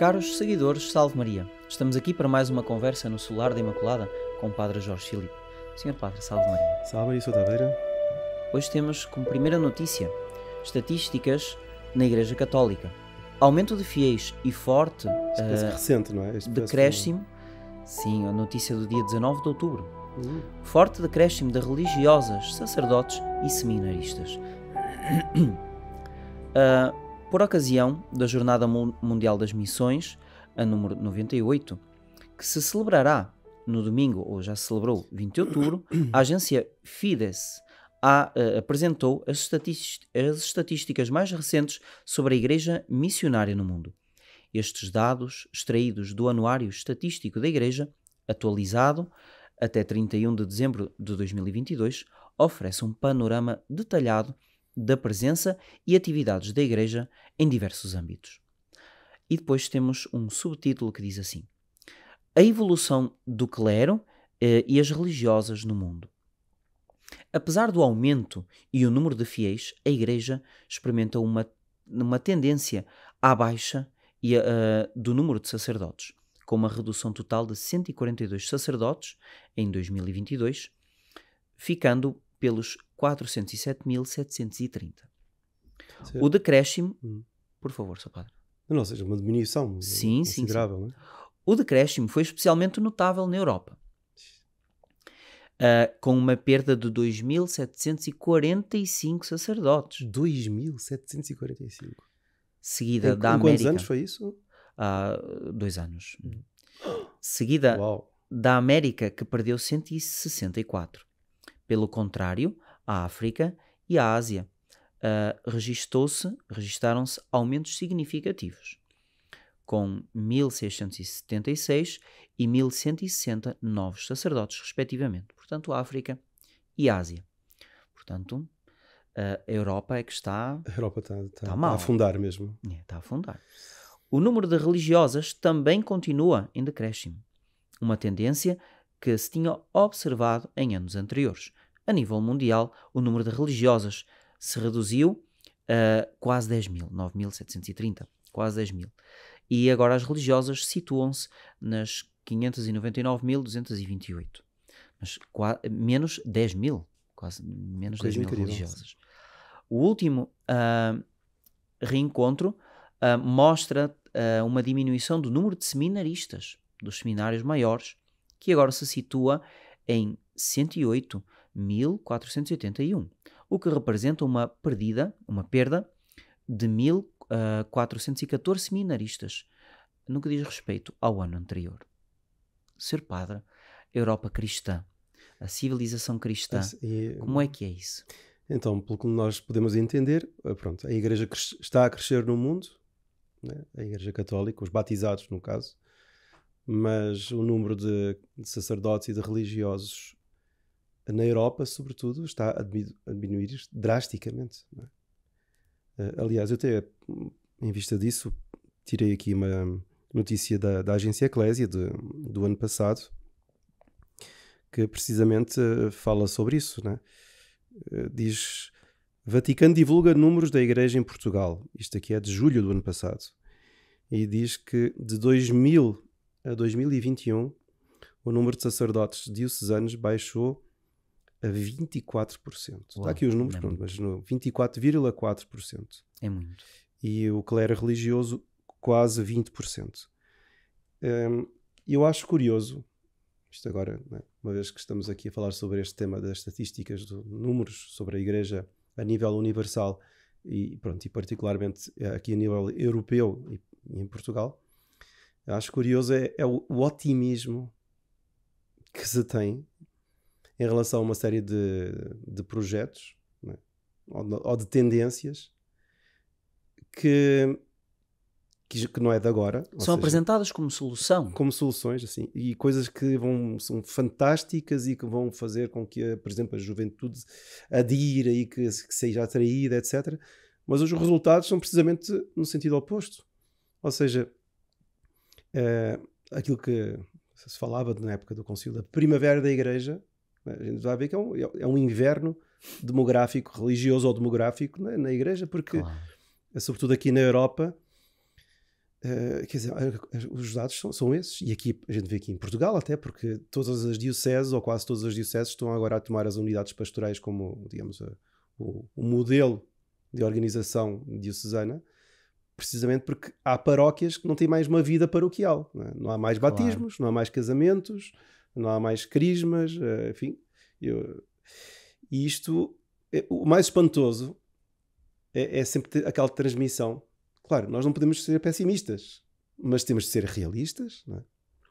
Caros seguidores, salve Maria. Estamos aqui para mais uma conversa no Solar da Imaculada com o Padre Jorge Filipe. Senhor Padre, salve Maria. Salve e tadeira. Hoje temos como primeira notícia estatísticas na Igreja Católica. Aumento de fiéis e forte uh, recente, não é? Este decréscimo. Sim, a notícia do dia 19 de outubro. Uhum. Forte decréscimo de religiosas, sacerdotes e seminaristas. uh, Por ocasião da Jornada Mundial das Missões, a número 98, que se celebrará no domingo, ou já se celebrou 20 de outubro, a agência Fides a, eh, apresentou as, as estatísticas mais recentes sobre a Igreja missionária no mundo. Estes dados, extraídos do Anuário Estatístico da Igreja, atualizado até 31 de dezembro de 2022, oferecem um panorama detalhado da presença e atividades da Igreja em diversos âmbitos. E depois temos um subtítulo que diz assim: A evolução do clero eh, e as religiosas no mundo. Apesar do aumento e o número de fiéis, a Igreja experimenta uma, uma tendência à baixa e, uh, do número de sacerdotes, com uma redução total de 142 sacerdotes em 2022, ficando pelos 407.730. O decréscimo, hum. por favor, seu Padre. Não, ou seja, uma diminuição é sim, considerável. Sim, sim. Né? O decréscimo foi especialmente notável na Europa, uh, com uma perda de 2.745 sacerdotes. 2.745? Seguida em, da em América. quantos anos foi isso? Uh, dois anos. Seguida Uau. da América, que perdeu 164. Pelo contrário, a África e a Ásia. Uh, registou-se, registaram-se aumentos significativos, com 1676 e 1160 novos sacerdotes, respectivamente. Portanto, África e Ásia. Portanto, a Europa é que está. A Europa está, está, está mal. a afundar mesmo. É, está a afundar. O número de religiosas também continua em decréscimo, uma tendência que se tinha observado em anos anteriores, a nível mundial, o número de religiosas se reduziu a quase 10 mil, 9.730, quase 10 mil. E agora as religiosas situam-se nas 599.228, mas menos 10 mil, quase menos 10 mil religiosas. O último uh, reencontro uh, mostra uh, uma diminuição do número de seminaristas, dos seminários maiores, que agora se situa em 108 1481, o que representa uma perdida, uma perda de 1414 ah, seminaristas no que diz respeito ao ano anterior. Ser padre, Europa cristã, a civilização cristã, e, como é que é isso? Então, pelo que nós podemos entender, ah, pronto, a Igreja está a crescer no mundo, né? a Igreja Católica, os batizados no caso, mas o número de, de sacerdotes e de religiosos na Europa, sobretudo, está a diminuir drasticamente. É? Eh, aliás, eu até, em vista disso, tirei aqui uma notícia da, da agência Eclésia de, do ano passado, que precisamente eh, fala sobre isso. Né? Diz: Vaticano divulga números da Igreja em Portugal. Isto aqui é de julho do ano passado. E diz que de 2000 a 2021 o número de sacerdotes diocesanos baixou a 24%. Uou, Está aqui os números, é pronto, mas 24,4%. É muito. E o clero religioso, quase 20%. Um, eu acho curioso, isto agora, né, uma vez que estamos aqui a falar sobre este tema das estatísticas, dos números sobre a Igreja a nível universal e, pronto, e particularmente eh, aqui a nível europeu e, e em Portugal, acho curioso é, é o, o otimismo que se tem em relação a uma série de, de projetos né? ou, de, ou, de tendências que, que, que, não é de agora. São seja, apresentadas como solução. Como soluções, assim. E coisas que vão, são fantásticas e que vão fazer com que, por exemplo, a juventude adira e que, que seja atraída, etc. Mas os resultados são precisamente no sentido oposto. Ou seja, é, aquilo que se falava na época do concílio, a primavera da igreja, né? A gente vai ver que é um, é, é um inverno demográfico, religioso ou demográfico né, na igreja, porque, claro. Eh, sobretudo aqui na Europa, uh, quer dizer, eh, os dados são, são, esses. E aqui, a gente vê aqui em Portugal até, porque todas as dioceses, ou quase todas as dioceses, estão agora a tomar as unidades pastorais como, digamos, a, o, o modelo de organização diocesana precisamente porque há paróquias que não têm mais uma vida paroquial. Não, né? não há mais claro. batismos, não há mais casamentos, não há mais crismas, eh, enfim. Eu... E isto, é, o mais espantoso é, é sempre aquela transmissão. Claro, nós não podemos ser pessimistas, mas temos de ser realistas, não é?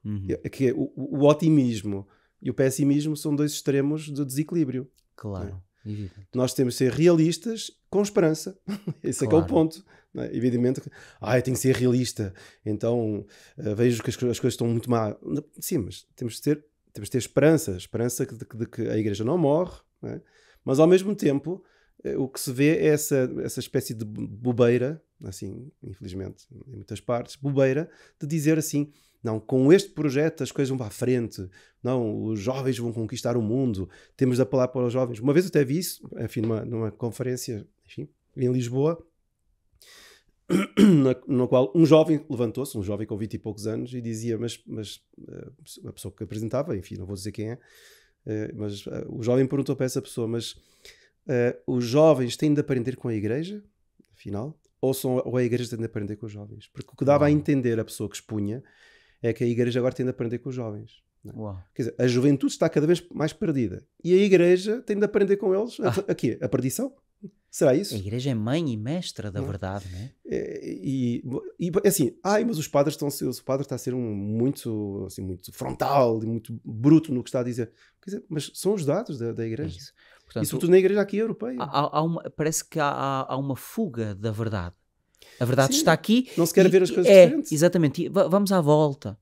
Uhum. É que é o, o, otimismo e o pessimismo são dois extremos do desequilíbrio. Claro. É? Nós temos de ser realistas com esperança. Esse claro. é que é o ponto. É? Evidentemente, ah, tem que ser realista. Então uh, vejo que as, as, coisas estão muito mal Sim, mas temos de ter, temos de ter esperança esperança de, de, de que a igreja não morre, é? mas ao mesmo tempo. Uh, o que se vê é essa, essa espécie de bobeira, assim, infelizmente, em muitas partes, bobeira, de dizer assim: não, com este projeto as coisas vão para a frente. Não, os jovens vão conquistar o mundo. Temos de apelar para os jovens. Uma vez eu até vi isso, enfim, numa, numa conferência enfim, em Lisboa, na, no qual um jovem levantou-se, um jovem com 20 e poucos anos, e dizia, mas, mas eh, a pessoa que apresentava, enfim, não vou dizer quem é, eh, mas eh, o jovem perguntou para essa pessoa, mas uh, os jovens têm de aprender com a igreja, afinal, ou, são, ou a igreja tem de aprender com os jovens? Porque o que dava Uau. a entender a pessoa que expunha é que a igreja agora tem de aprender com os jovens. É? Quer dizer, a juventude está cada vez mais perdida e a igreja tem de aprender com eles ah. a, a, quê? A perdição. Será isso? A igreja é mãe e mestra da não. É? verdade, não é? é e, e, assim, ai, ah, mas os padres estão, o padre está a ser um muito, assim, muito frontal e muito bruto no que está a dizer. dizer mas são os dados da, da igreja. Isso. Portanto, e sobretudo na igreja aqui europeia. Há, há uma, parece que há, há, uma fuga da verdade. A verdade Sim, está aqui. Não se quer e, ver as coisas é, diferentes. Exatamente. E vamos à volta.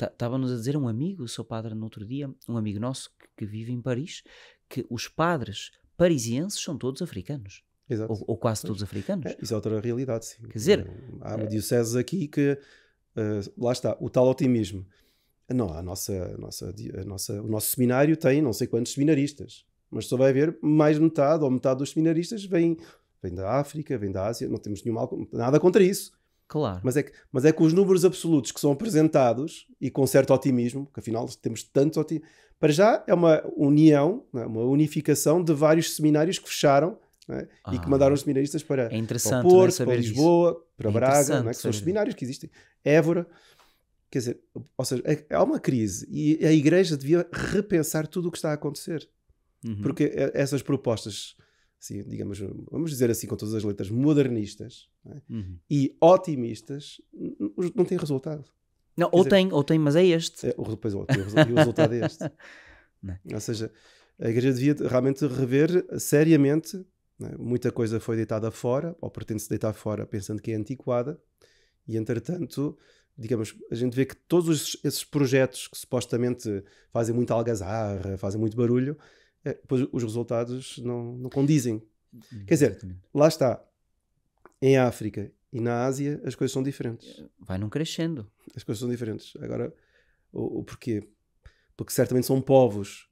Estava-nos a dizer um amigo, o seu padre, no outro dia, um amigo nosso que, que vive em Paris, que os padres parisienses são todos africanos. Ou, ou, quase todos africanos. É, isso é outra realidade, sim. Quer dizer, há uma eh, diocese aqui que. Uh, lá está, o tal otimismo. Não, a nossa, a nossa, a nossa, o nosso seminário tem não sei quantos seminaristas, mas só vai haver mais metade ou metade dos seminaristas vem, vem da África, vem da Ásia, não temos nenhuma, nada contra isso. Claro. Mas é, que, mas é que os números absolutos que são apresentados, e com certo otimismo, que afinal temos tantos otimismo, para já é uma união, é? uma unificação de vários seminários que fecharam é? Ah, e que ah. mandaram os seminaristas para, é para Porto, é? para Lisboa, isso. para é Braga, é? que são os seminários que existem, Évora. Quer dizer, ou seja, há uma crise e a Igreja devia repensar tudo o que está a acontecer. Uhum. Porque essas propostas assim, digamos, vamos dizer assim com todas as letras, modernistas é? uhum. e otimistas, não tem resultado. Não, ou dizer, tem, ou tem, mas é este. É, depois, é, o resultado é este. Não. É? Ou seja, a igreja devia realmente rever seriamente. É? Muita coisa foi deitada fora, ou pretende-se deitar fora, pensando que é antiquada, e entretanto, digamos, a gente vê que todos esses projetos que supostamente fazem muita algazarra, fazem muito barulho, é, pois os resultados não, não condizem. Hum, Quer dizer, lá está, em África e na Ásia as coisas são diferentes. Vai não crescendo. As coisas são diferentes. Agora, o, o porquê? Porque certamente são povos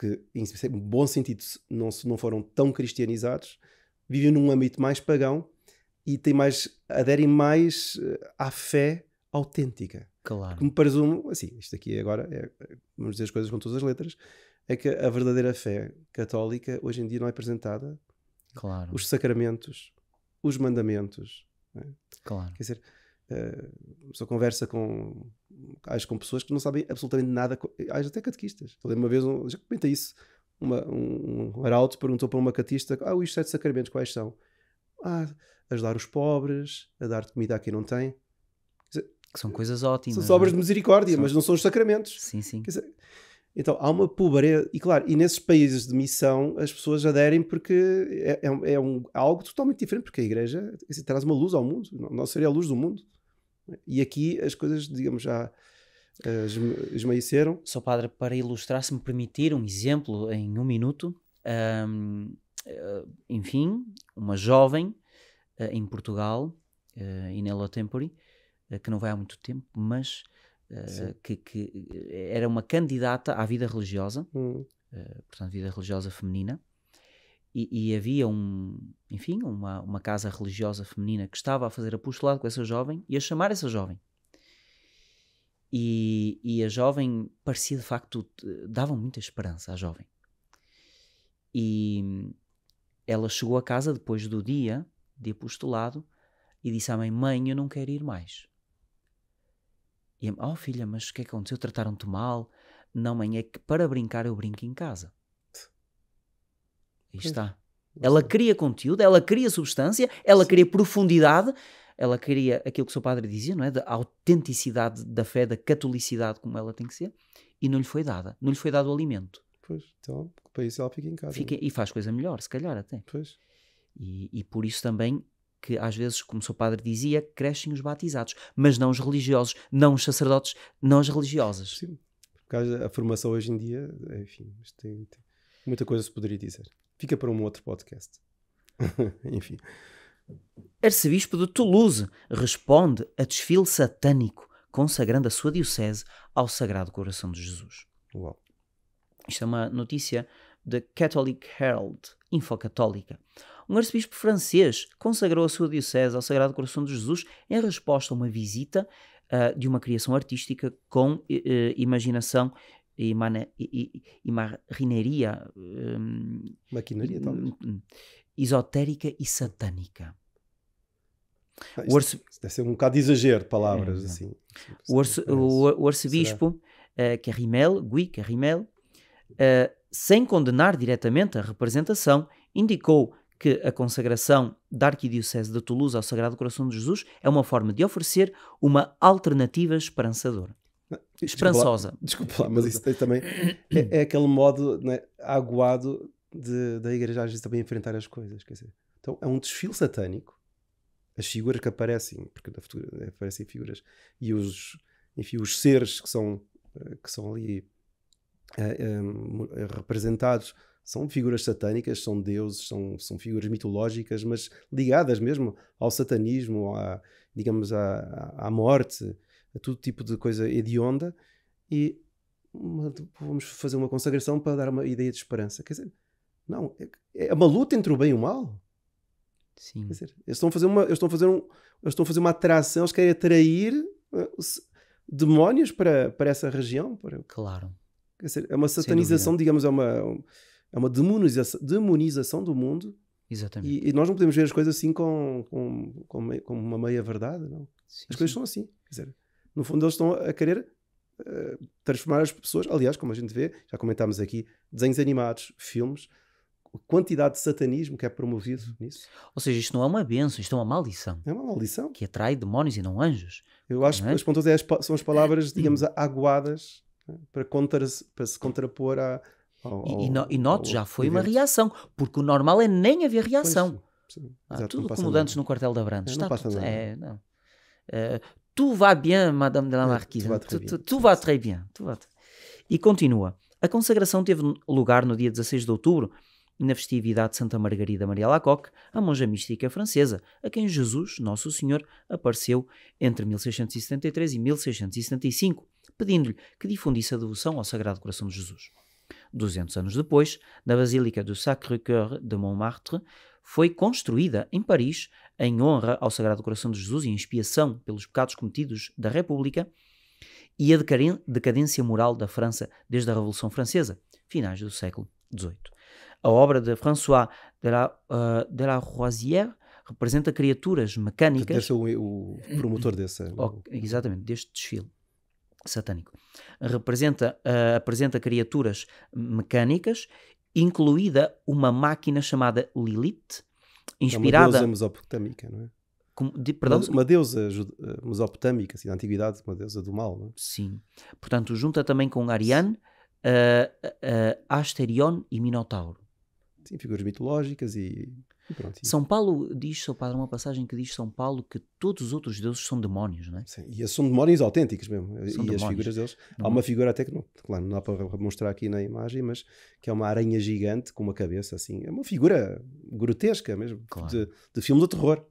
que, em bom sentido, não, não foram tão cristianizados, vivem num âmbito mais pagão e têm mais, aderem mais eh, à fé autêntica. Claro. Como presumo, assim, isto aqui agora, é, vamos dizer as coisas com todas as letras, é que a verdadeira fé católica hoje em dia não é apresentada. Claro. Os sacramentos, os mandamentos. É? Claro. Quer dizer, uh, eh, só conversa com, acho com pessoas que não sabem absolutamente nada, às até catequistas. Eu lembro uma vez, um, já comenta isso, uma, um, um arauto perguntou para uma catista: Ah, os sete sacramentos quais são? Ah, ajudar os pobres, a dar comida a quem não tem. Dizer, que são coisas ótimas. São obras é? de misericórdia, são... mas não são os sacramentos. Sim, sim. Quer dizer, então há uma pobreza, e claro, e nesses países de missão as pessoas aderem porque é, é, é um, é algo totalmente diferente, porque a igreja assim, traz uma luz ao mundo, não seria a luz do mundo. E aqui as coisas, digamos, já uh, esmaeceram. Só padre, para ilustrar, se me permitir um exemplo em um minuto, um, ehm, eh, enfim, uma jovem uh, em Portugal, uh, Inela Tempori, uh, que não vai há muito tempo, mas eh, que, que, eh, era uma candidata à vida religiosa, hum. uh, portanto, vida religiosa feminina. E, e, havia um, enfim, uma, uma casa religiosa feminina que estava a fazer apostolado com essa jovem e a chamar essa jovem. E, e a jovem parecia de facto, dava muita esperança à jovem. E hum, ela chegou a casa depois do dia de apostolado e disse à mãe: Mãe, eu não quero ir mais. E, oh filha, mas o que é que aconteceu? Trataram-te mal? Não, mãe, é que para brincar eu brinco em casa. Aí está. Ela queria conteúdo, ela queria substância, ela queria profundidade, ela queria aquilo que o seu padre dizia, não é? Da autenticidade da fé, da catolicidade como ela tem que ser, e não lhe foi dada. Não lhe foi dado o alimento. Pois, então, para isso ela fica em casa. Fica, né? E faz coisa melhor, se calhar até. Pois. E, e por isso também que às vezes, como o seu padre dizia, crescem os batizados, mas não os religiosos, não os sacerdotes, não as religiosas. Sim, por causa da formação hoje em dia, enfim, tem, tem muita coisa se poderia dizer. Fica para um outro podcast. enfim. Arcebispo de Toulouse responde a desfile satânico, consagrando a sua diocese ao Sagrado Coração de Jesus. Uau. Isto é uma notícia The Catholic Herald, Infocatólica. Um arcebispo francês consagrou a sua diocese ao Sagrado Coração de Jesus em resposta a uma visita uh, de uma criação artística com uh, imaginação e, e, e marinaria. Um, Maquinaria, talvez. Hum, esotérica e satânica. Ah, isto, arce... deve ser um bocado de exagero palavras. É, assim. O, arce... o, o arcebispo uh, Carrimel, Gui Carrimel, uh, sem condenar diretamente a representação, indicou que a consagração da Arquidiocese de Toulouse ao Sagrado Coração de Jesus é uma forma de oferecer uma alternativa esperançadora. Esperançosa. Desculpa lá, desculpa lá mas isso também é, é, aquele modo né, aguado de, da Igreja às vezes também enfrentar as coisas. Quer dizer, então é um desfile satânico. As figuras que aparecem, porque na futura né, aparecem figuras, e os, enfim, os seres que são, eh, que são ali eh, eh, representados são figuras satânicas, são deuses, são, são figuras mitológicas, mas ligadas mesmo ao satanismo, à, digamos, à, à morte, a todo tipo de coisa hedionda. E uma, vamos fazer uma consagração para dar uma ideia de esperança. Quer dizer, não, é, é, uma luta entre o bem e o mal. Sim. Quer dizer, eles estão a fazer uma, eles estão a fazer um, eles estão a fazer uma atração, eles querem atrair eh, demónios para, para essa região. Para... Claro. Quer dizer, é uma satanização, digamos, é uma, é uma demonização, demonização do mundo. Exatamente. E, e, nós não podemos ver as coisas assim com, com, com, uma meia-verdade, não. Sim, as coisas sim. são assim. Quer dizer, no fundo, eles estão a querer uh, transformar as pessoas. Aliás, como a gente vê, já comentámos aqui, desenhos animados, filmes, quantidade de satanismo que é promovido uhum. nisso. Ou seja, isto não é uma benção, isto é uma maldição. É uma maldição. Que atrai demónios e não anjos. Eu acho é? que as pontas é são as palavras, digamos, aguadas né? para, para se contrapor à. Ao, e, e, no, e noto, já foi evento. uma reação, porque o normal é nem haver reação. Pois, ah, tudo como dantes no quartel da Brandes. Está não tudo, É, não. Uh, tu vas bien, Madame de la é, Marquise. tu, vas très bien. Tu vas E continua. A consagração teve lugar no dia 16 de outubro, na festividade de Santa Margarida Maria Lacoque, a monja mística francesa, a quem Jesus, Nosso Senhor, apareceu entre 1673 e 1675 pedindo-lhe que difundisse a devoção ao Sagrado Coração de Jesus. Duzentos anos depois, na Basílica do Sacré-Cœur de Montmartre, foi construída em Paris, em honra ao Sagrado Coração de Jesus e em expiação pelos pecados cometidos da República e a decadência moral da França desde a Revolução Francesa, finais do século XVIII. A obra de François de la, uh, de la Roisière representa criaturas mecânicas. Deve é o, o promotor desse. Oh, exatamente, deste desfile satânico. Representa, uh, apresenta criaturas mecânicas, incluída uma máquina chamada Lilith, inspirada. É uma deusa mesopotâmica, não é? Como, de, perdão? Uma, uma deusa eh, mesopotâmica, assim, da antiguidade, uma deusa do mal, não é? Sim. Portanto, junta também com Ariane, uh, uh, eh, Asterion e Minotauro. Sim, figuras mitológicas e Pronto, São Paulo diz, seu padre, uma passagem que diz São Paulo que todos os outros deuses são demónios, não é? Sim, e são demónios autênticos mesmo. São e demónios. as figuras deles. Não. Há uma figura até que não, claro, não dá para mostrar aqui na imagem, mas que é uma aranha gigante com uma cabeça assim. É uma figura grotesca mesmo, claro. de, de filme de terror.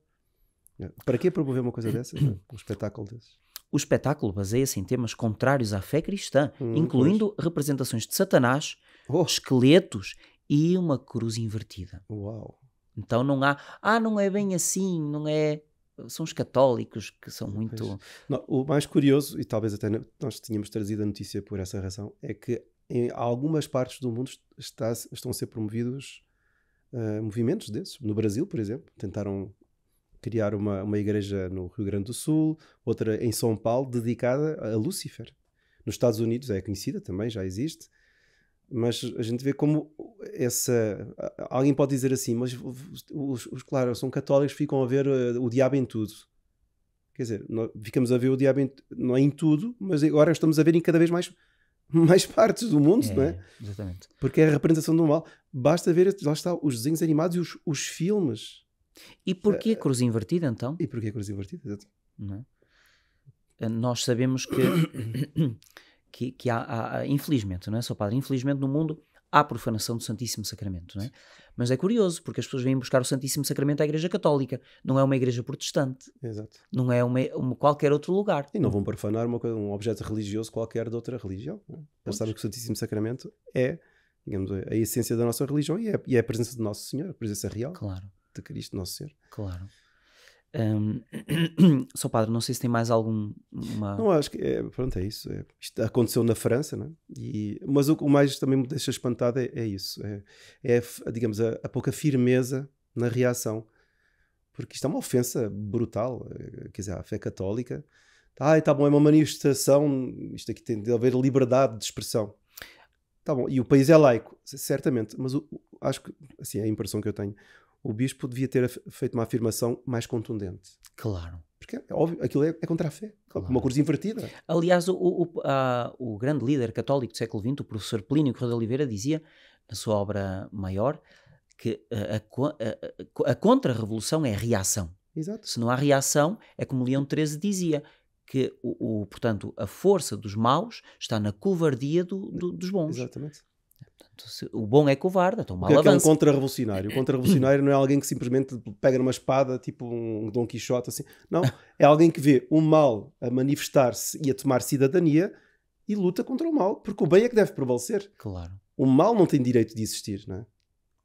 É. Para que promover uma coisa dessa? Um espetáculo desses? O espetáculo baseia-se em temas contrários à fé cristã, hum, incluindo pois. representações de Satanás, oh. esqueletos e uma cruz invertida. Uau! Então não há, ah, não é bem assim, não é. São os católicos que são muito. Não, o mais curioso, e talvez até nós tínhamos trazido a notícia por essa razão, é que em algumas partes do mundo está, estão a ser promovidos uh, movimentos desses. No Brasil, por exemplo, tentaram criar uma, uma igreja no Rio Grande do Sul, outra em São Paulo, dedicada a Lúcifer. Nos Estados Unidos é conhecida também, já existe mas a gente vê como essa alguém pode dizer assim mas os, os claro são católicos ficam a ver eh, o diabo em tudo quer dizer nós ficamos a ver o diabo em, não é em tudo mas agora estamos a ver em cada vez mais mais partes do mundo é, não é exatamente porque é a representação do mal basta ver lá está os desenhos animados e os, os filmes e porquê a eh, cruz invertida então e porquê cruz invertida exato. É? Eh, nós sabemos que que, que há, há, infelizmente, não é, só Padre? Infelizmente no mundo há profanação do Santíssimo Sacramento, não é? Mas é curioso, porque as pessoas vêm buscar o Santíssimo Sacramento à Igreja Católica, não é uma igreja protestante, Exato. não é uma, uma, qualquer outro lugar. E não vão profanar uma, um objeto religioso qualquer de outra religião. Nós é? sabemos que o Santíssimo Sacramento é, digamos, é a essência da nossa religião e é, e é a presença do Nosso Senhor, a presença real claro. de Cristo, Nosso Senhor. Claro. Um, Sou padre, não sei se tem mais algum. Uma... Não, acho que é, pronto, é isso. É, isto aconteceu na França, né? e, mas o, mais também me deixa espantado é, é isso: é, é digamos, a, a, pouca firmeza na reação, porque isto é uma ofensa brutal. Eh, quer dizer, a fé católica, ah, tá bom, é uma manifestação, isto aqui tem de haver liberdade de expressão. Tá bom, e o país é laico, certamente, mas o, o, acho que, assim, é a impressão que eu tenho o bispo devia ter feito uma afirmação mais contundente. Claro. Porque é óbvio, aquilo é, é contra a fé, claro. uma cruz invertida. Aliás, o, o, o, ah, grande líder católico do século XX, o professor Plínio Correia de Oliveira, dizia, na sua obra maior, que ah, a, a, ah, a, a contra-revolução é a reação. Exato. Se não há reação, é como Leão XIII dizia, que, o, o, portanto, a força dos maus está na covardia do, do, dos bons. Exatamente o bom é covarde, então mal que É, é um contra-revolucionário. O contra-revolucionário não é alguém que simplesmente pega numa espada, tipo um Dom Quixote, assim. Não, é alguém que vê o mal a manifestar-se e a tomar cidadania e luta contra o mal, porque o bem é que deve prevalecer. Claro. O mal não tem direito de existir, não é?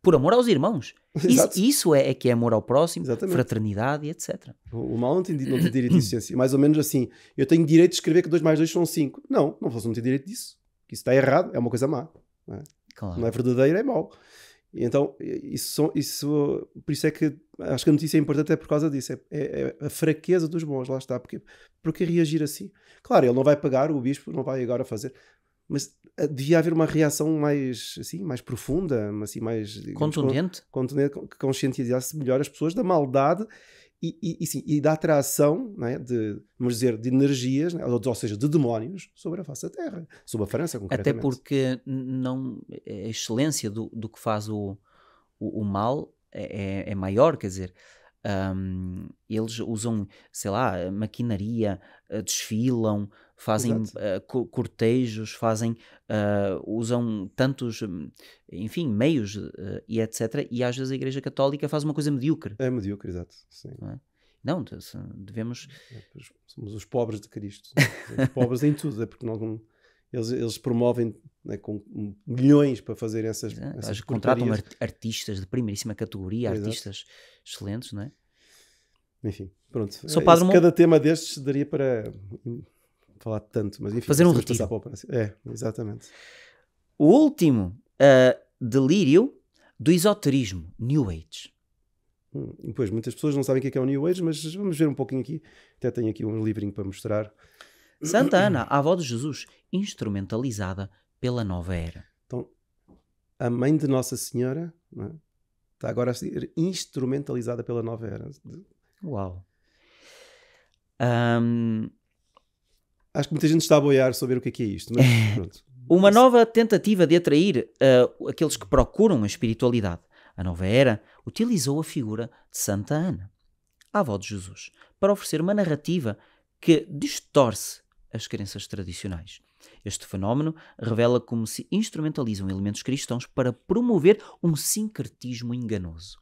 Por amor aos irmãos. Isso, isso é, é, que é amor ao próximo, Exatamente. fraternidade, etc. O, mal não tem, não tem direito de existência. Mais ou menos assim, eu tenho direito de escrever que 2 mais 2 são 5. Não, não, não tem direito disso. Isso está errado, é uma coisa má. Não é, claro. não é verdadeiro, é mau. E então, isso, isso, por isso é que acho que a notícia é importante é por causa disso. É, é, é, a fraqueza dos bons, lá está. Porque, porque reagir assim? Claro, ele não vai pagar, o bispo não vai agora fazer. Mas ah, devia haver uma reação mais, assim, mais profunda, assim, mais... Contundente? contundente, que conscientizasse melhor as pessoas da maldade e, e, e, sim, e da atração né, de, vamos dizer, de energias, né, ou, seja, de demónios sobre a face da Terra, sobre a França concretamente. Até porque não, é, a excelência do, do que faz o, o, o mal é, é, é maior, quer dizer, um, eles usam, sei lá, maquinaria, eh, desfilam, fazem uh, cortejos, fazem, uh, usam tantos, hum, enfim, meios uh, e etc. E às vezes a Igreja Católica faz uma coisa medíocre. É medíocre, exato. Sim. Não, é? não devemos. É, somos os pobres de Cristo. É? Os pobres em tudo, é porque não, eles, eles promovem né, com milhões para fazer essas. essas contratam artistas de primeiríssima categoria, exato. artistas excelentes, não é? Enfim, pronto. Sou é padre Cada tema destes daria para falar tanto, mas enfim. Fazer um retiro. É, exatamente. O último uh, delírio do esoterismo, New Age. Hum, pois, muitas pessoas não sabem o que é, que é o New Age, mas vamos ver um pouquinho aqui. Até tenho aqui um livrinho para mostrar. Santa Ana, a avó de Jesus, instrumentalizada pela nova era. Então, a mãe de Nossa Senhora é? está agora a ser instrumentalizada pela nova era. Uau! Um, Acho que muita gente está a boiar saber o que é, que é isto, mas pronto. Uma nova tentativa de atrair uh, aqueles que procuram a espiritualidade. A nova era utilizou a figura de Santa Ana, a avó de Jesus, para oferecer uma narrativa que distorce as crenças tradicionais. Este fenómeno revela como se instrumentalizam elementos cristãos para promover um sincretismo enganoso.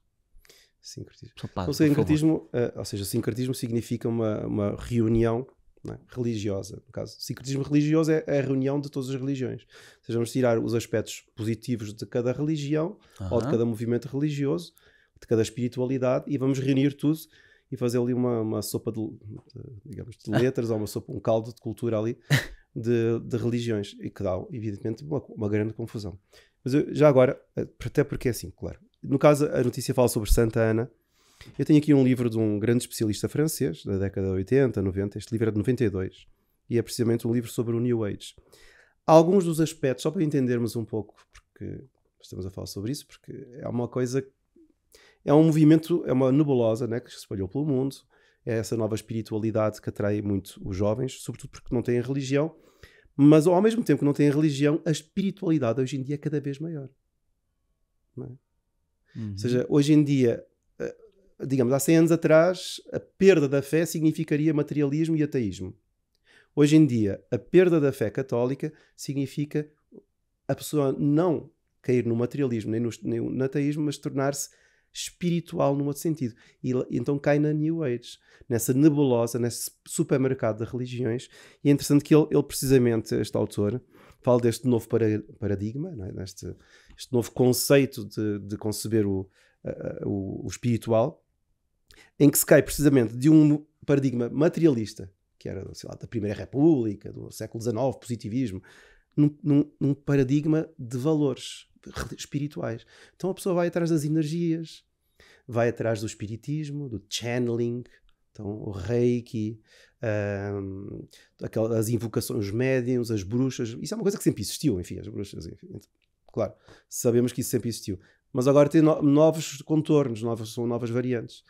Sincretismo. Padre, sincretismo, uh, ou seja, sincretismo significa uma, uma reunião é? religiosa, no caso. O sincretismo religioso é a reunião de todas as religiões. Ou seja, vamos tirar os aspectos positivos de cada religião, uhum. ou de cada movimento religioso, de cada espiritualidade, e vamos reunir tudo e fazer ali uma, uma sopa de, digamos, de letras, ou uma sopa, um caldo de cultura ali, de, de religiões, e que dá, evidentemente, uma, uma grande confusão. Mas eu, já agora, eh, até porque é assim, claro. No caso, a notícia fala sobre Santa Ana, eu tenho aqui um livro de um grande especialista francês, da década de 80, 90. Este livro é de 92 e é precisamente um livro sobre o New Age. Alguns dos aspectos, só para entendermos um pouco, porque estamos a falar sobre isso, porque é uma coisa. É um movimento, é uma nebulosa né, que se espalhou pelo mundo. É essa nova espiritualidade que atrai muito os jovens, sobretudo porque não têm religião. Mas ao mesmo tempo que não têm religião, a espiritualidade hoje em dia é cada vez maior. É? Uhum. Ou seja, hoje em dia digamos, há 100 anos atrás, a perda da fé significaria materialismo e ateísmo. Hoje em dia, a perda da fé católica significa a pessoa não cair no materialismo nem no, nem no ateísmo, mas tornar-se espiritual num outro sentido. E, então cai na New Age, nessa nebulosa, nesse supermercado de religiões. E é interessante que ele, ele precisamente, este autor, fala deste novo para, paradigma, é? Neste, este novo conceito de, de conceber o, uh, o, o espiritual, em que se cai precisamente de um paradigma materialista, que era lá, da Primeira República, do século XIX, positivismo, num, num, num paradigma de valores espirituais. Então a pessoa vai atrás das energias, vai atrás do espiritismo, do channeling, então o reiki, um, aquelas invocações os médiums, as bruxas, isso é uma coisa que sempre existiu, enfim, as bruxas, enfim. Claro, sabemos que isso sempre existiu mas agora tem no novos contornos, novas, são novas variantes.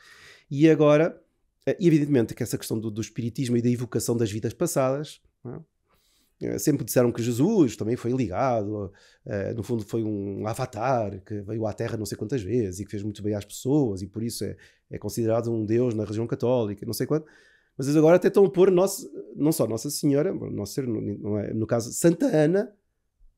E agora, eh, evidentemente, que essa questão do, do espiritismo e da evocação das vidas passadas, é? Eh, sempre disseram que Jesus também foi ligado, é, no fundo, foi um avatar que veio à Terra não sei quantas vezes e que fez muito bem às pessoas, e por isso é, é considerado um Deus na religião católica, não sei quanto. Mas agora até estão a pôr nosso, não só Nossa Senhora, nosso, é? no caso Santa Ana,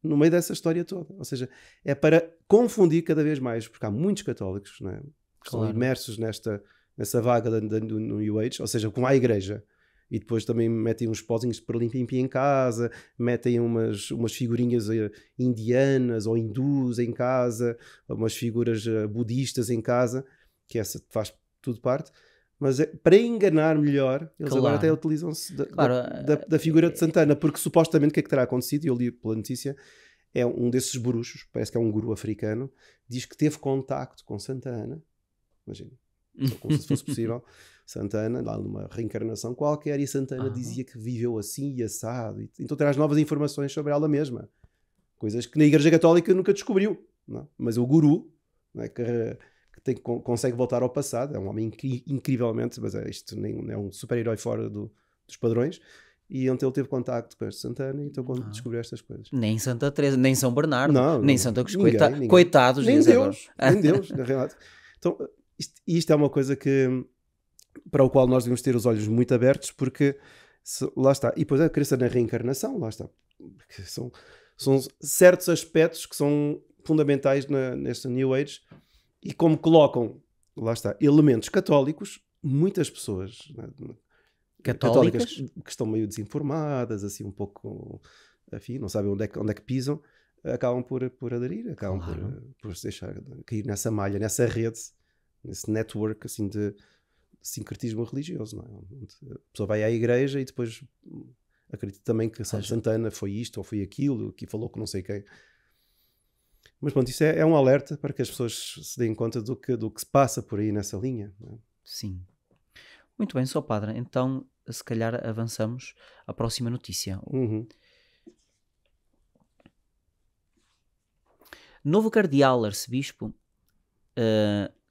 no meio dessa história toda. Ou seja, é para confundir cada vez mais, porque há muitos católicos é? que claro. são imersos nesta nessa vaga da, da, do New Age, ou seja, com a igreja. E depois também metem uns pozinhos para limpar em casa, metem umas, umas figurinhas eh, indianas ou hindus em casa, umas figuras eh, budistas em casa, que essa faz tudo parte. Mas eh, para enganar melhor, eles claro. agora até utilizam-se da, claro. da, da, da, eh, figura de eh, Santana, porque supostamente o que é que terá acontecido, eu li pela notícia, é um desses bruxos, parece que é um guru africano, diz que teve contacto com Santana, imagina, como se fosse possível, Santana, lá numa reencarnação qualquer, e Santana dizia que viveu assim e assado, então terás novas informações sobre ela mesma, coisas que na Igreja Católica nunca descobriu, não? É? mas o guru, não é, que tem, consegue voltar ao passado. É um homem incri, incrivelmente, mas é, isto nem, é um super-herói fora do, dos padrões. E ontem ele teve contacto com este Santana, então quando ah. descobriu estas coisas. Nem Santa Teresa, nem São Bernardo, não, nem Santa Cruz, ninguém, coita ninguém. coitados. Nem Deus, nem Deus, na realidade. Então, isto, isto, é uma coisa que, para o qual nós devemos ter os olhos muito abertos, porque se, lá está. E depois é a crença na reencarnação, lá está. são, são certos aspectos que são fundamentais na, nesta New Age, e como colocam, lá está, elementos católicos, muitas pessoas né, católicas? católicas? que estão meio desinformadas, assim, um pouco, enfim, não sabem onde é que, onde é que pisam, acabam por, por aderir, acabam claro. por, por se deixar cair nessa malha, nessa rede, nesse network, assim, de sincretismo religioso, não é? A pessoa vai à igreja e depois hum, acredito também que Sérgio Santana foi isto ou foi aquilo, que falou com não sei quem. Mas pronto, isso é, é, um alerta para que as pessoas se deem conta do que, do que se passa por aí nessa linha. É? Sim. Muito bem, só padre. Então, se calhar avançamos à próxima notícia. Uhum. Novo cardeal arcebispo uh,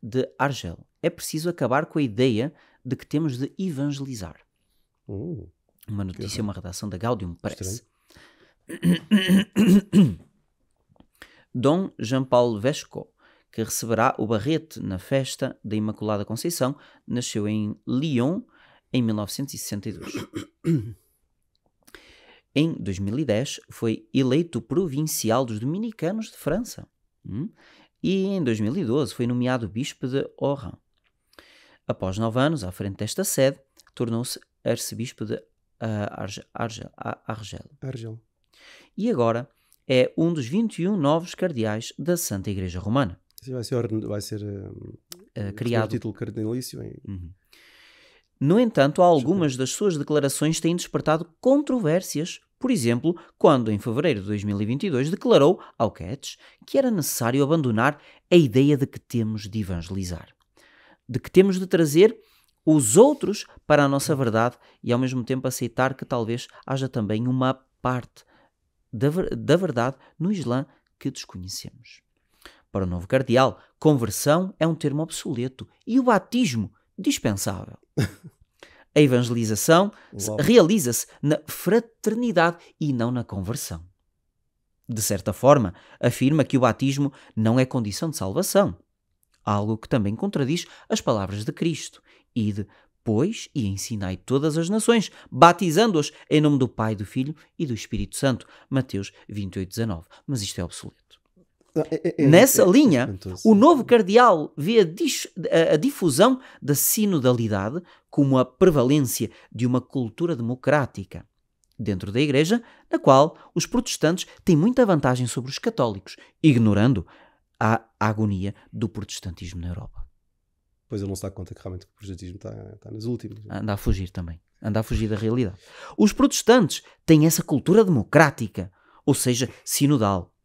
de Argel. É preciso acabar com a ideia de que temos de evangelizar. Uh, uma notícia, uma redação da Gaudium, parece. Dom Jean paul Vesco, que receberá o barrete na festa da Imaculada Conceição, nasceu em Lyon em 1962. em 2010, foi eleito provincial dos dominicanos de França. Hum? E em 2012 foi nomeado bispo de Oran. Após nove anos à frente desta sede, tornou-se arcebispo de uh, Argel, Argel. E agora é um dos 21 novos cardeais da Santa Igreja Romana. Vai ser, vai ser uh, criado. título cardenalício. Em... Uhum. No entanto, algumas das suas declarações têm despertado controvérsias. Por exemplo, quando em fevereiro de 2022 declarou ao Ketch que era necessário abandonar a ideia de que temos de evangelizar, de que temos de trazer os outros para a nossa verdade e ao mesmo tempo aceitar que talvez haja também uma parte da, da verdade no Islã que desconhecemos. Para o novo cardeal, conversão é um termo obsoleto e o batismo dispensável. A evangelização realiza-se na fraternidade e não na conversão. De certa forma, afirma que o batismo não é condição de salvação, algo que também contradiz as palavras de Cristo: e de pois, e ensinai todas as nações, batizando-as em nome do Pai, do Filho e do Espírito Santo. Mateus 28, 19. Mas isto é obsoleto. Ah, é, é, é, Nessa é, é linha, o novo cardeal vê a, dis, a, a, difusão da sinodalidade como a prevalência de uma cultura democrática dentro da Igreja, na qual os protestantes têm muita vantagem sobre os católicos, ignorando a agonia do protestantismo na Europa depois ele não se dá conta que realmente o projetismo está, está nas últimas. Anda a fugir também. Anda a fugir da realidade. Os protestantes têm essa cultura democrática, ou seja, sinodal,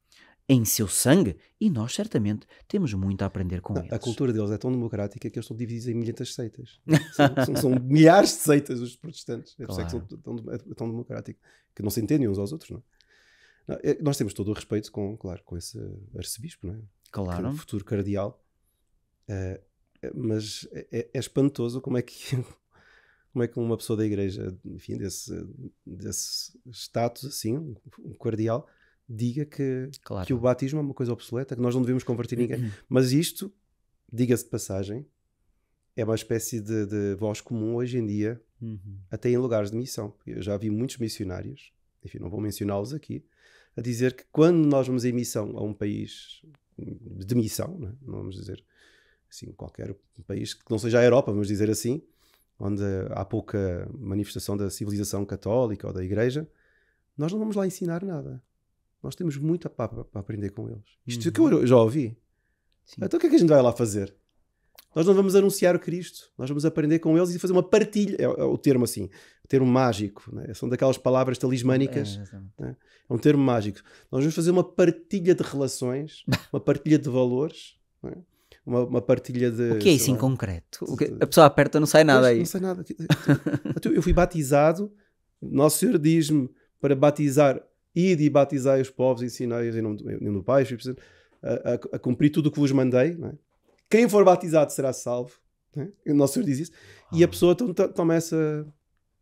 em seu sangue, e nós certamente temos muito a aprender com não, eles. A cultura deles é tão democrática que eles estão divididos em milhares de seitas. são, são, são, milhares de seitas os protestantes. É claro. É que são tão, tão é que não se entendem uns aos outros, não, é? não é, Nós temos todo o respeito, com, claro, com esse arcebispo, não é? Claro. Que, o futuro cardeal. Uh, mas é, é, é, espantoso como é que como é que uma pessoa da igreja, enfim, desse, desse status assim, um cardeal, diga que, claro. que o batismo é uma coisa obsoleta, que nós não devemos convertir ninguém. Uhum. Mas isto, diga-se de passagem, é uma espécie de, de voz comum hoje em dia, uhum. até em lugares de missão. Eu já vi muitos missionários, enfim, não vou mencioná-los aqui, a dizer que quando nós vamos em missão a um país de missão, né? não vamos dizer assim, qualquer país que não seja a Europa, vamos dizer assim, onde há pouca manifestação da civilização católica ou da igreja, nós não vamos lá ensinar nada. Nós temos muito para aprender com eles. Isto uhum. que eu já ouvi. Sim. Então o que é que a gente vai lá fazer? Nós não vamos anunciar o Cristo, nós vamos aprender com eles e fazer uma partilha. É, é o termo assim, o termo mágico. Né? São daquelas palavras talismânicas. É, né? é, um termo mágico. Nós vamos fazer uma partilha de relações, uma partilha de valores. Né? uma, uma partilha de. O que é isso lá, em concreto? Que, é? a pessoa aperta, não sai nada pois, é aí. Não sai nada. Então, eu fui batizado, Nosso Senhor diz-me para batizar, ide e batizai os povos, ensinai-os em nome do, Pai, a, a, a, cumprir tudo o que vos mandei. É? Quem for batizado será salvo. É? Nosso Senhor diz isso. Ah. E a ah. pessoa então, então, toma essa,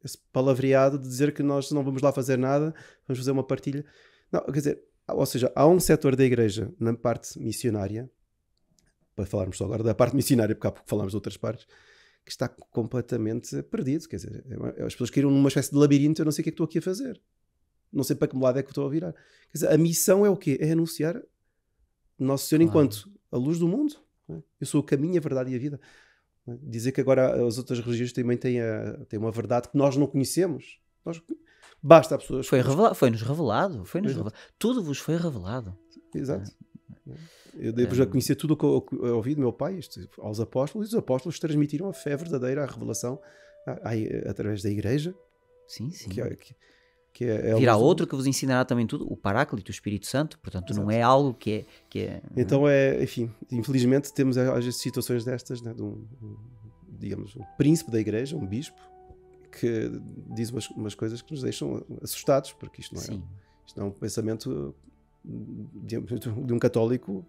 esse palavreado de dizer que nós não vamos lá fazer nada, vamos fazer uma partilha. Não, quer dizer, ou seja, há um setor da igreja na parte missionária para falarmos só agora da parte missionária, porque há pouco falámos de outras partes, que está completamente perdido. Quer dizer, é é, as pessoas caíram numa espécie de labirinto, eu não sei o que é que estou aqui a fazer. Não sei para que lado é que estou a virar. Quer dizer, a missão é o quê? É anunciar Nosso Senhor claro. enquanto a luz do mundo. É? Eu sou o caminho, a verdade e a vida. Dizer que agora as outras religiões também têm, a, têm uma verdade que nós não conhecemos. Nós, basta a pessoas. Foi-nos revela foi revelado, foi revelado. Tudo vos foi revelado. Exato. É. Eu devo já conhecer tudo o que eu ouvi do meu pai, isto, aos apóstolos, e os apóstolos transmitiram a fé verdadeira, a revelação, a, a, através da igreja. Sim, sim. Que, é, que, que é, é Virá outro que vos ensinará também tudo, o Paráclito, o Espírito Santo, portanto Exato. não é algo que é, que é, é... Então é, enfim, infelizmente temos às vezes situações destas, né, de um, digamos, um príncipe da igreja, um bispo, que diz umas, umas coisas que nos deixam assustados, porque isto não é, sim. isto não é um pensamento de, de um católico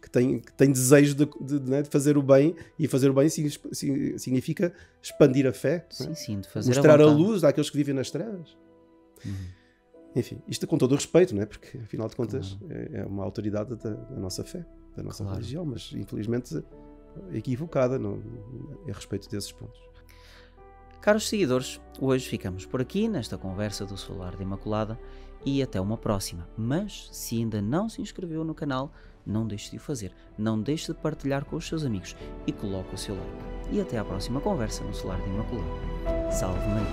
que tem, que tem desejo de, de, de, né, de, fazer o bem e fazer o bem significa expandir a fé, né? sim, sim, mostrar a, a, luz àqueles que vivem nas trevas. Uhum. Enfim, isto com todo o respeito, né, Porque afinal de contas claro. é, é, uma autoridade da, da, nossa fé, da nossa claro. religião, mas infelizmente equivocada no, a respeito desses pontos. Caros seguidores, hoje ficamos por aqui nesta conversa do Solar de Imaculada e até uma próxima. Mas se ainda não se inscreveu no canal, não deixe de o fazer, não deixe de partilhar com os seus amigos e coloque o seu like. E até à próxima conversa no Solar de Imaculado. Salve Maria!